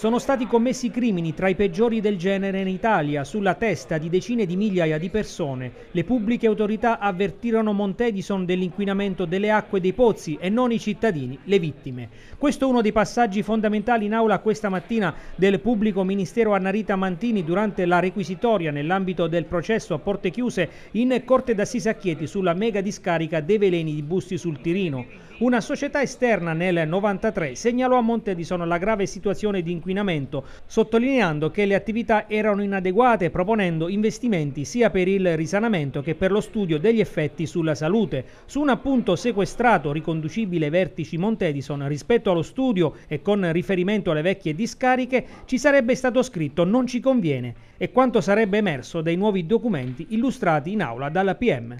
Sono stati commessi crimini tra i peggiori del genere in Italia, sulla testa di decine di migliaia di persone. Le pubbliche autorità avvertirono Montedison dell'inquinamento delle acque dei pozzi e non i cittadini, le vittime. Questo è uno dei passaggi fondamentali in aula questa mattina del pubblico ministero Annarita Mantini durante la requisitoria nell'ambito del processo a porte chiuse in Corte d'Assise a Chieti sulla mega discarica dei veleni di Busti sul Tirino. Una società esterna nel 1993 segnalò a Montedison la grave situazione di inquinamento inquinamento, sottolineando che le attività erano inadeguate proponendo investimenti sia per il risanamento che per lo studio degli effetti sulla salute. Su un appunto sequestrato riconducibile ai vertici Montedison rispetto allo studio e con riferimento alle vecchie discariche ci sarebbe stato scritto non ci conviene e quanto sarebbe emerso dai nuovi documenti illustrati in aula dalla PM.